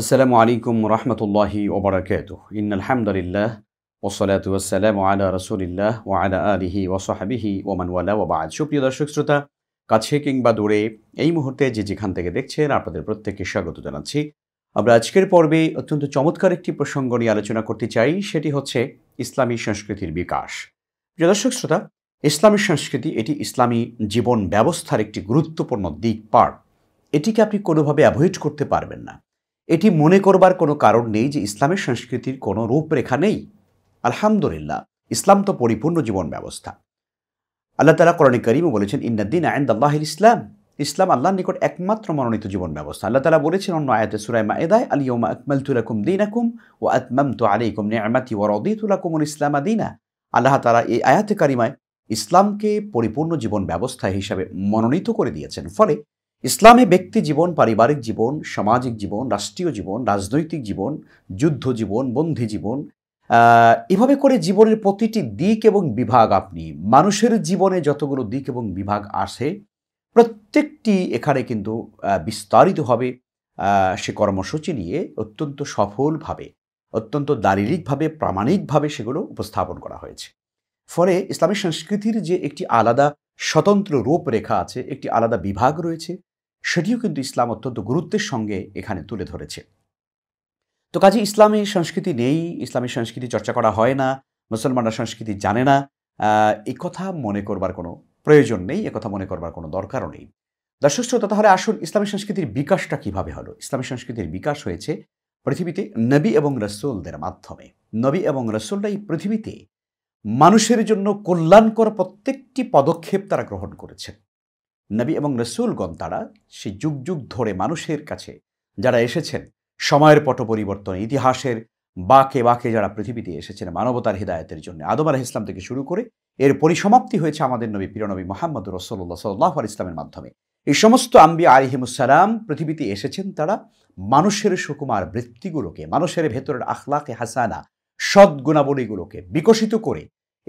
আসসালামু আলাইকুম রহমতুল্লাহি ওবরাকাত ইন আলহামদুলিল্লাহ ওসলাত ওসালাম আলা রসুলিল্লাহ ও আলা আলিহি ওসহাবিহি ওমানওয়ালা ওবাদ সুপ্রিয় দর্শক শ্রোতা কাছে কিংবা দূরে এই মুহূর্তে যে যেখান থেকে দেখছেন আপনাদের প্রত্যেককে স্বাগত জানাচ্ছি আমরা আজকের পর্বে অত্যন্ত চমৎকার একটি প্রসঙ্গ নিয়ে আলোচনা করতে চাই সেটি হচ্ছে ইসলামী সংস্কৃতির বিকাশ প্রিয় দর্শক শ্রোতা ইসলামী সংস্কৃতি এটি ইসলামী জীবন ব্যবস্থার একটি গুরুত্বপূর্ণ দিক পার্ট এটিকে আপনি কোনোভাবে অ্যাভয়েড করতে পারবেন না এটি মনে করবার কোনো কারণ নেই যে ইসলামের সংস্কৃতির কোনো রূপরেখা নেই আলহামদুলিল্লাহ ইসলাম তো পরিপূর্ণ জীবন ব্যবস্থা আল্লাহ তালা করণে করিমও বলেছেন ইন্নাদ্দিন আয়েন্দ আল্লাহ ইসলাম ইসলাম আল্লাহর নিকট একমাত্র মনোনীত জীবন ব্যবস্থা আল্লাহ তালা বলেছেন অন্য আয়াতে সুরাই মা এদায় ওমা আকমাল তুলাকুম দিন আকুম ও আতমাম তো কুম নেয়ামাতি ওর অদি তুলাকুম ইসলাম আদিনা আল্লাহ তালা এই আয়াতে কারিমায় ইসলামকে পরিপূর্ণ জীবন ব্যবস্থা হিসাবে মনোনীত করে দিয়েছেন ফলে ইসলামে ব্যক্তি জীবন পারিবারিক জীবন সামাজিক জীবন রাষ্ট্রীয় জীবন রাজনৈতিক জীবন যুদ্ধ জীবন বন্ধি জীবন এভাবে করে জীবনের প্রতিটি দিক এবং বিভাগ আপনি মানুষের জীবনে যতগুলো দিক এবং বিভাগ আসে প্রত্যেকটি এখানে কিন্তু বিস্তারিতভাবে সে কর্মসূচি নিয়ে অত্যন্ত সফলভাবে অত্যন্ত দারিরিকভাবে প্রামাণিকভাবে সেগুলো উপস্থাপন করা হয়েছে ফলে ইসলামী সংস্কৃতির যে একটি আলাদা স্বতন্ত্র রূপরেখা আছে একটি আলাদা বিভাগ রয়েছে সেটিও কিন্তু ইসলাম অত্যন্ত গুরুত্বের সঙ্গে এখানে তুলে ধরেছে তো কাজে ইসলামী সংস্কৃতি নেই ইসলামী সংস্কৃতি চর্চা করা হয় না মুসলমানরা সংস্কৃতি জানে না এ কথা মনে করবার কোনো প্রয়োজন নেই কথা মনে করবার কোনো দরকারও নেই দর্শক শ্রোতা তাহলে আসুন ইসলামী সংস্কৃতির বিকাশটা কিভাবে হলো ইসলামী সংস্কৃতির বিকাশ হয়েছে পৃথিবীতে নবী এবং রসুলদের মাধ্যমে নবী এবং রসুলরা এই পৃথিবীতে মানুষের জন্য কল্যাণকর প্রত্যেকটি পদক্ষেপ তারা গ্রহণ করেছেন নবী এবং রসুলগণ তারা সে যুগ যুগ ধরে মানুষের কাছে যারা এসেছেন সময়ের পট পরিবর্তন ইতিহাসের বাকে বাকে যারা পৃথিবীতে এসেছেন মানবতার হৃদায়তের জন্য আদম আলাহ ইসলাম থেকে শুরু করে এর পরিসমাপ্তি হয়েছে আমাদের নবী পিরনবী মোহাম্মদ রসল্লা সাল্লাহ আল ইসলামের মাধ্যমে এই সমস্ত আম্বি আলিহিমুসালাম পৃথিবীতে এসেছেন তারা মানুষের সুকুমার বৃত্তিগুলোকে মানুষের ভেতরের আখলাকে হাসানা সদ্গুণাবলীগুলোকে গুণাবলীগুলোকে বিকশিত করে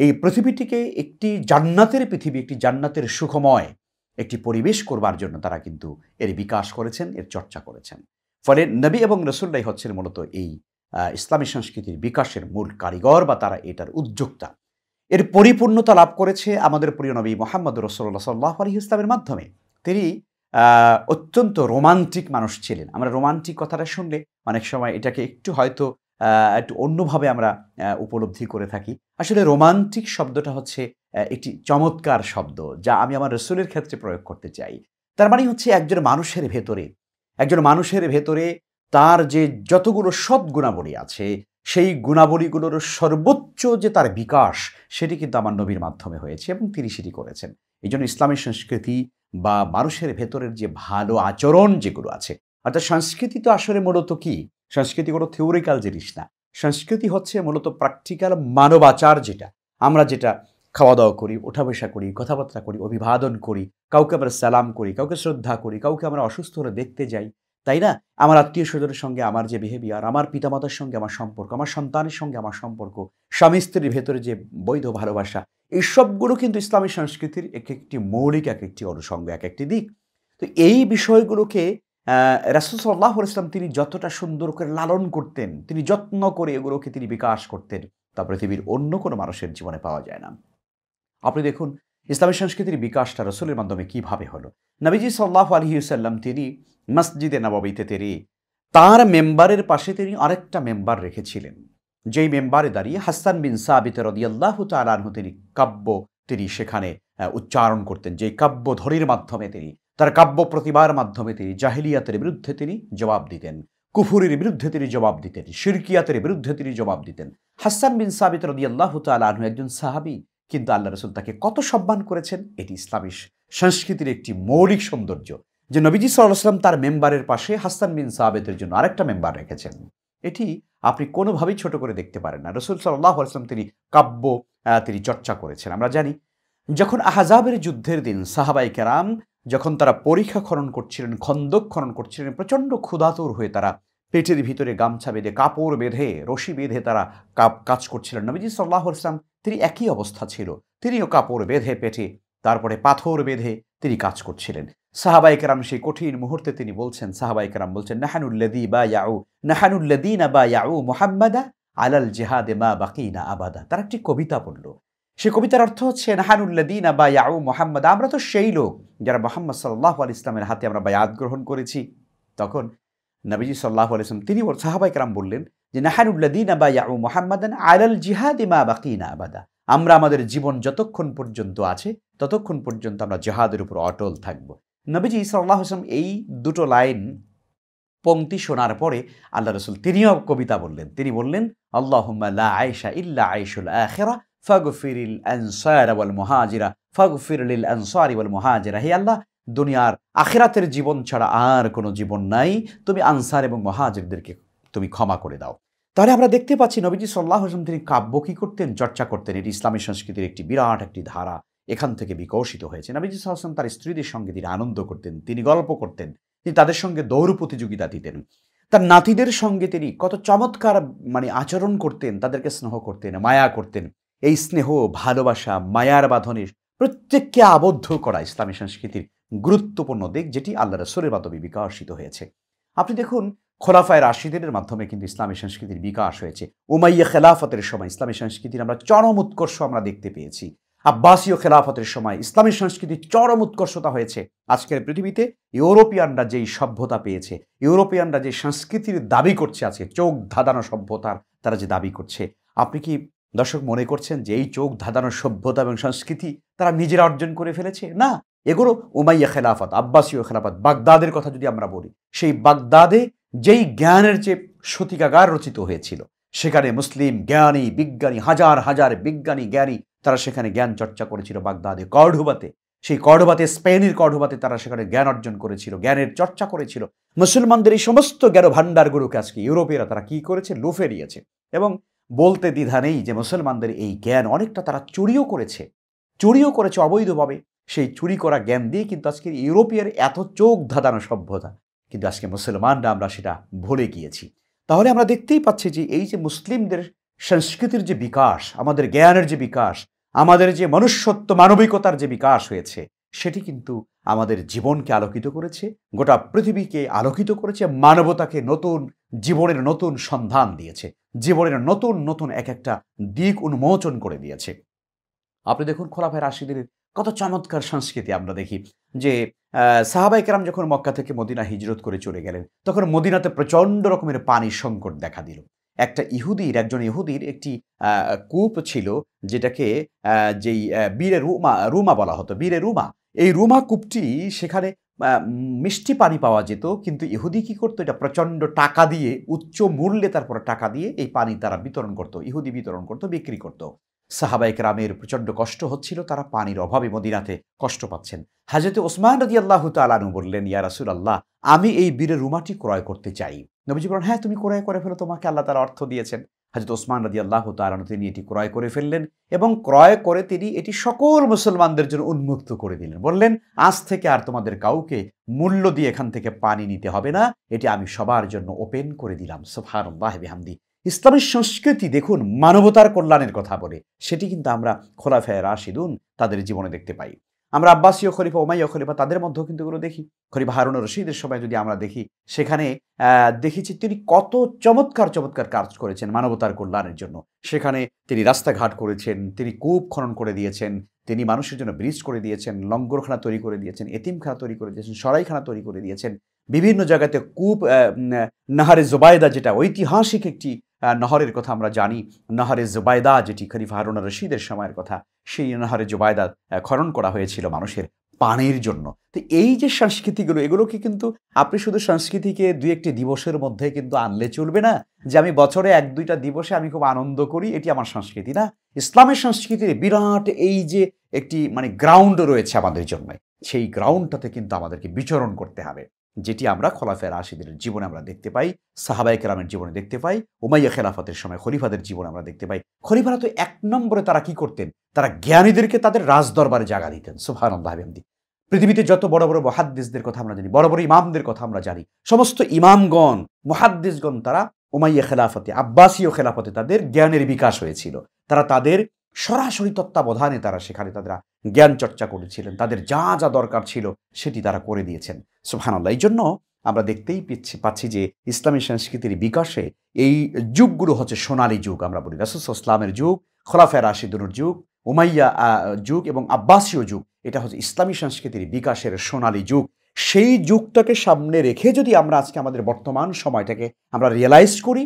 এই পৃথিবীটিকে একটি জান্নাতের পৃথিবী একটি জান্নাতের সুখময় একটি পরিবেশ করবার জন্য তারা কিন্তু এর বিকাশ করেছেন এর চর্চা করেছেন ফলে নবী এবং রসুল্লাই হচ্ছেন মূলত এই ইসলামী সংস্কৃতির বিকাশের মূল কারিগর বা তারা এটার উদ্যোক্তা এর পরিপূর্ণতা লাভ করেছে আমাদের প্রিয় নবী মোহাম্মদ রসল্লা সাল্লাহ আলী ইসলামের মাধ্যমে তিনি অত্যন্ত রোমান্টিক মানুষ ছিলেন আমরা রোমান্টিক কথাটা শুনলে অনেক সময় এটাকে একটু হয়তো একটু অন্যভাবে আমরা উপলব্ধি করে থাকি আসলে রোমান্টিক শব্দটা হচ্ছে একটি চমৎকার শব্দ যা আমি আমার রসুলের ক্ষেত্রে প্রয়োগ করতে চাই তার মানে হচ্ছে একজন মানুষের ভেতরে একজন মানুষের ভেতরে তার যে যতগুলো সব গুণাবলী আছে সেই গুণাবলীগুলোর সর্বোচ্চ যে তার বিকাশ সেটি কিন্তু আমার নবীর মাধ্যমে হয়েছে এবং তিনি সেটি করেছেন এই জন্য ইসলামের সংস্কৃতি বা মানুষের ভেতরের যে ভালো আচরণ যেগুলো আছে অর্থাৎ সংস্কৃতি তো আসলে মূলত কি সংস্কৃতি কোনো থিওরিক্যাল জিনিস না সংস্কৃতি হচ্ছে মূলত প্র্যাকটিক্যাল মানবাচার যেটা আমরা যেটা খাওয়া দাওয়া করি ওঠা বসা করি কথাবার্তা করি অভিবাদন করি কাউকে আমরা সালাম করি কাউকে শ্রদ্ধা করি কাউকে আমরা অসুস্থ হলে দেখতে যাই তাই না আমার আত্মীয় স্বজনের সঙ্গে আমার যে বিহেভিয়ার আমার পিতামাতার সঙ্গে আমার সম্পর্ক আমার সন্তানের সঙ্গে আমার সম্পর্ক স্বামী স্ত্রীর ভেতরে যে বৈধ ভালোবাসা এই সবগুলো কিন্তু ইসলামী সংস্কৃতির এক একটি মৌলিক এক একটি অনুষঙ্গ এক একটি দিক তো এই বিষয়গুলোকে রাসুসল্লাহ ইসলাম তিনি যতটা সুন্দর করে লালন করতেন তিনি যত্ন করে এগুলোকে তিনি বিকাশ করতেন তা পৃথিবীর অন্য কোনো মানুষের জীবনে পাওয়া যায় না আপনি দেখুন ইসলামী সংস্কৃতির বিকাশটা রসুলের মাধ্যমে কিভাবে হলো নবীজি সাল্লাহ আলহিউসাল্লাম তিনি মসজিদে নবাবিতে তিনি তার মেম্বারের পাশে তিনি আরেকটা মেম্বার রেখেছিলেন যেই মেম্বারে দাঁড়িয়ে হাসান বিন সাবিত রদিয়াল্লাহ তালানহু তিনি কাব্য তিনি সেখানে উচ্চারণ করতেন যে কাব্য ধরির মাধ্যমে তিনি তার কাব্য প্রতিভার মাধ্যমে তিনি জাহিলিয়াতের বিরুদ্ধে তিনি জবাব দিতেন কুফুরির বিরুদ্ধে তিনি জবাব দিতেন শিরকিয়াতের বিরুদ্ধে তিনি জবাব দিতেন হাসান বিন সাবিত রদিয়াল্লাহ তালানহু একজন সাহাবি কিন্তু আল্লাহ রসুল তাকে কত সম্মান করেছেন এটি ইসলামী সংস্কৃতির একটি মৌলিক সৌন্দর্য যে নবীজি সাল্লাম তার মেম্বারের পাশে হাসান বিন সাহাবেদের জন্য আরেকটা মেম্বার রেখেছেন এটি আপনি কোনোভাবেই ছোট করে দেখতে পারেন না রসুল সাল্লাহ আসলাম তিনি কাব্য তিনি চর্চা করেছেন আমরা জানি যখন আহাজাবের যুদ্ধের দিন সাহাবাই কেরাম যখন তারা পরীক্ষা খনন করছিলেন খন্দক খনন করছিলেন প্রচণ্ড ক্ষুধাতুর হয়ে তারা পেটের ভিতরে গামছা বেঁধে কাপড় বেঁধে রশি বেঁধে তারা কাজ করছিলেন নবীজি সাল্লাহ আসলাম তিনি একই অবস্থা ছিল তিনিও কাপড় বেঁধে পেটে তারপরে পাথর বেঁধে তিনি কাজ করছিলেন সাহাবাই কারাম সেই কঠিন মুহূর্তে তিনি বলছেন সাহাবাই কারাম বলছেন নাহানুল্লাদি বা ইয়াউ না বা ইয়াউ মোহাম্মদা আলাল জেহাদে মা বাকি না আবাদা তার একটি কবিতা পড়ল সে কবিতার অর্থ হচ্ছে নাহানুল্লাদিন বা ইয়াউ মোহাম্মদ আমরা তো সেই লোক যারা মোহাম্মদ সাল্লাহ আল ইসলামের হাতে আমরা বায়াত গ্রহণ করেছি তখন নবীজি সাল্লাহ আলিয়াম তিনি সাহাবাই বললেন যে নাহারুল্লাদিনা বা ইয়াউ মোহাম্মদান আলাল জিহাদিমা বাকিনা আবাদা আমরা আমাদের জীবন যতক্ষণ পর্যন্ত আছে ততক্ষণ পর্যন্ত আমরা জেহাদের উপর অটল থাকব নবীজি ইসাল্লাহ হোসেন এই দুটো লাইন পংক্তি শোনার পরে আল্লাহ রসুল তিনিও কবিতা বললেন তিনি বললেন আল্লাহ আয়েশা ইল্লা আয়েশুল আখেরা ফাগফিরিল আনসার ওয়াল মহাজিরা ফাগফিরলিল আনসার ওয়াল মহাজিরা হে আল্লাহ দুনিয়ার আখেরাতের জীবন ছাড়া আর কোনো জীবন নাই তুমি আনসার এবং মহাজিরদেরকে তুমি ক্ষমা করে দাও তাহলে আমরা দেখতে পাচ্ছি নবীজি সাল্লাহ হোসেন তিনি কাব্য কী করতেন চর্চা করতেন এটি ইসলামী সংস্কৃতির একটি বিরাট একটি ধারা এখান থেকে বিকশিত হয়েছে নবীজি সাহসম তার স্ত্রীদের সঙ্গে তিনি আনন্দ করতেন তিনি গল্প করতেন তিনি তাদের সঙ্গে দৌড় প্রতিযোগিতা দিতেন তার নাতিদের সঙ্গে তিনি কত চমৎকার মানে আচরণ করতেন তাদেরকে স্নেহ করতেন মায়া করতেন এই স্নেহ ভালোবাসা মায়ার বাঁধনের প্রত্যেককে আবদ্ধ করা ইসলামী সংস্কৃতির গুরুত্বপূর্ণ দিক যেটি আল্লাহ রসুলের মাধ্যমে বিকশিত হয়েছে আপনি দেখুন খোলাফায় রাশিদের মাধ্যমে কিন্তু ইসলামী সংস্কৃতির বিকাশ হয়েছে উমাইয়া খেলাফতের সময় ইসলামী সংস্কৃতির আমরা চরম উৎকর্ষ আমরা দেখতে পেয়েছি আব্বাসীয় খেলাফতের সময় ইসলামী সংস্কৃতির চরম উৎকর্ষতা হয়েছে আজকের পৃথিবীতে ইউরোপিয়ানরা যেই সভ্যতা পেয়েছে ইউরোপিয়ানরা যে সংস্কৃতির দাবি করছে আছে চোখ ধাঁধানো সভ্যতার তারা যে দাবি করছে আপনি কি দর্শক মনে করছেন যে এই চোখ ধাঁধানো সভ্যতা এবং সংস্কৃতি তারা নিজেরা অর্জন করে ফেলেছে না এগুলো উমাইয়া খেলাফত আব্বাসীয় খেলাফত বাগদাদের কথা যদি আমরা বলি সেই বাগদাদে যেই জ্ঞানের যে সতিকাগার রচিত হয়েছিল সেখানে মুসলিম জ্ঞানী বিজ্ঞানী হাজার হাজার বিজ্ঞানী জ্ঞানী তারা সেখানে জ্ঞান চর্চা করেছিল বাগদাদে কর্ডুবাতে সেই কর্ডবাতে স্পেনের কর্ঢুবাতে তারা সেখানে জ্ঞান অর্জন করেছিল জ্ঞানের চর্চা করেছিল মুসলমানদের এই সমস্ত জ্ঞান ভাণ্ডারগুলোকে আজকে ইউরোপীয়রা তারা কি করেছে লুফে নিয়েছে এবং বলতে দ্বিধা নেই যে মুসলমানদের এই জ্ঞান অনেকটা তারা চুরিও করেছে চুরিও করেছে অবৈধভাবে সেই চুরি করা জ্ঞান দিয়ে কিন্তু আজকের ইউরোপীয় এত চোখ ধাঁধানো সভ্যতা কিন্তু আজকে মুসলমানরা আমরা সেটা ভুলে গিয়েছি তাহলে আমরা দেখতেই পাচ্ছি যে এই যে মুসলিমদের সংস্কৃতির যে বিকাশ আমাদের জ্ঞানের যে বিকাশ আমাদের যে মনুষ্যত্ব মানবিকতার যে বিকাশ হয়েছে সেটি কিন্তু আমাদের জীবনকে আলোকিত করেছে গোটা পৃথিবীকে আলোকিত করেছে মানবতাকে নতুন জীবনের নতুন সন্ধান দিয়েছে জীবনের নতুন নতুন এক একটা দিক উন্মোচন করে দিয়েছে আপনি দেখুন খোলাফের রাশিদের কত চমৎকার সংস্কৃতি আমরা দেখি যে সাহাবাইকেরাম যখন মক্কা থেকে মদিনা হিজরত করে চলে গেলেন তখন মদিনাতে প্রচণ্ড রকমের পানির সংকট দেখা দিল একটা ইহুদির একজন ইহুদির একটি কূপ ছিল যেটাকে যেই বীরে রুমা রুমা বলা হতো বীরে রুমা এই রুমা কূপটি সেখানে মিষ্টি পানি পাওয়া যেত কিন্তু ইহুদি কি করতো এটা প্রচণ্ড টাকা দিয়ে উচ্চ মূল্যে তারপরে টাকা দিয়ে এই পানি তারা বিতরণ করত ইহুদি বিতরণ করত বিক্রি করত সাহাবাইক রামের প্রচণ্ড কষ্ট হচ্ছিল তারা পানির অভাবে মদিনাতে কষ্ট পাচ্ছেন হাজরত ওসমান রদি আল্লাহ তালানু বললেন ইয়া রাসুল আল্লাহ আমি এই বীরের রুমাটি ক্রয় করতে চাই নবীজি বলেন হ্যাঁ তুমি ক্রয় করে ফেলো তোমাকে আল্লাহ তারা অর্থ দিয়েছেন হাজরত ওসমান রদি আল্লাহ তালানু তিনি এটি ক্রয় করে ফেললেন এবং ক্রয় করে তিনি এটি সকল মুসলমানদের জন্য উন্মুক্ত করে দিলেন বললেন আজ থেকে আর তোমাদের কাউকে মূল্য দিয়ে এখান থেকে পানি নিতে হবে না এটি আমি সবার জন্য ওপেন করে দিলাম সোফার বাহেবি হামদি ইসলামের সংস্কৃতি দেখুন মানবতার কল্যাণের কথা বলে সেটি কিন্তু আমরা খোলাফায় রাশিদুন তাদের জীবনে দেখতে পাই আমরা আব্বাসীয় খলিফা ওমাইয় খলিফা তাদের মধ্যেও কিন্তু এগুলো দেখি খলিফা হারুন রশিদের সময় যদি আমরা দেখি সেখানে দেখেছি তিনি কত চমৎকার চমৎকার কাজ করেছেন মানবতার কল্যাণের জন্য সেখানে তিনি রাস্তাঘাট করেছেন তিনি কূপ খনন করে দিয়েছেন তিনি মানুষের জন্য ব্রিজ করে দিয়েছেন লঙ্গরখানা তৈরি করে দিয়েছেন এতিমখানা তৈরি করে দিয়েছেন সরাইখানা তৈরি করে দিয়েছেন বিভিন্ন জায়গাতে কূপ নাহারে জোবায়দা যেটা ঐতিহাসিক একটি নহরের কথা আমরা জানি নহরে জুবায়দা যেটি খলিফা হারুন রশিদের সময়ের কথা সেই নহরে জুবায়দা খরণ করা হয়েছিল মানুষের পানের জন্য তো এই যে সংস্কৃতিগুলো এগুলোকে কিন্তু আপনি শুধু সংস্কৃতিকে দুই একটি দিবসের মধ্যে কিন্তু আনলে চলবে না যে আমি বছরে এক দুইটা দিবসে আমি খুব আনন্দ করি এটি আমার সংস্কৃতি না ইসলামের সংস্কৃতির বিরাট এই যে একটি মানে গ্রাউন্ড রয়েছে আমাদের জন্য সেই গ্রাউন্ডটাতে কিন্তু আমাদেরকে বিচরণ করতে হবে যেটি আমরা খোলাফের রাশিদের জীবনে আমরা দেখতে পাই সাহাবাই কেরামের জীবনে দেখতে পাই উমাইয়া খেলাফতের সময় খলিফাদের জীবনে আমরা দেখতে পাই খলিফারা তো এক নম্বরে তারা কি করতেন তারা জ্ঞানীদেরকে তাদের রাজদরবারে জায়গা দিতেন সুফানন্দাহাবিন্দি পৃথিবীতে যত বড় বড় মহাদ্দেশদের কথা আমরা জানি বড় বড় ইমামদের কথা আমরা জানি সমস্ত ইমামগণ মহাদ্দেশগণ তারা উমাইয়া খেলাফতে আব্বাসীয় খেলাফতে তাদের জ্ঞানের বিকাশ হয়েছিল তারা তাদের সরাসরি তত্ত্বাবধানে তারা সেখানে তারা জ্ঞান চর্চা করেছিলেন তাদের যা যা দরকার ছিল সেটি তারা করে দিয়েছেন সুহানাল্লাহ এই জন্য আমরা দেখতেই পিচ্ছি পাচ্ছি যে ইসলামী সংস্কৃতির বিকাশে এই যুগগুলো হচ্ছে সোনালী যুগ আমরা বলি রাসুস ইসলামের যুগ খোলাফে রাশিদুনুর যুগ উমাইয়া যুগ এবং আব্বাসীয় যুগ এটা হচ্ছে ইসলামী সংস্কৃতির বিকাশের সোনালী যুগ সেই যুগটাকে সামনে রেখে যদি আমরা আজকে আমাদের বর্তমান সময়টাকে আমরা রিয়েলাইজ করি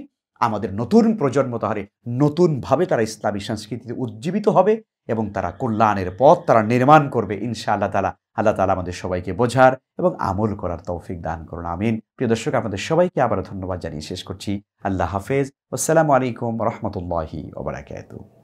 আমাদের নতুন প্রজন্ম তাহলে নতুনভাবে তারা ইসলামী সংস্কৃতিতে উজ্জীবিত হবে এবং তারা কল্যাণের পথ তারা নির্মাণ করবে ইনশাআল্লাহ তালা আল্লাহ তালা আমাদের সবাইকে বোঝার এবং আমল করার তৌফিক দান করুন আমিন প্রিয় দর্শক আমাদের সবাইকে আবারও ধন্যবাদ জানিয়ে শেষ করছি আল্লাহ হাফেজ আসসালামু আলাইকুম রহমতুল্লাহি ওবরাকাত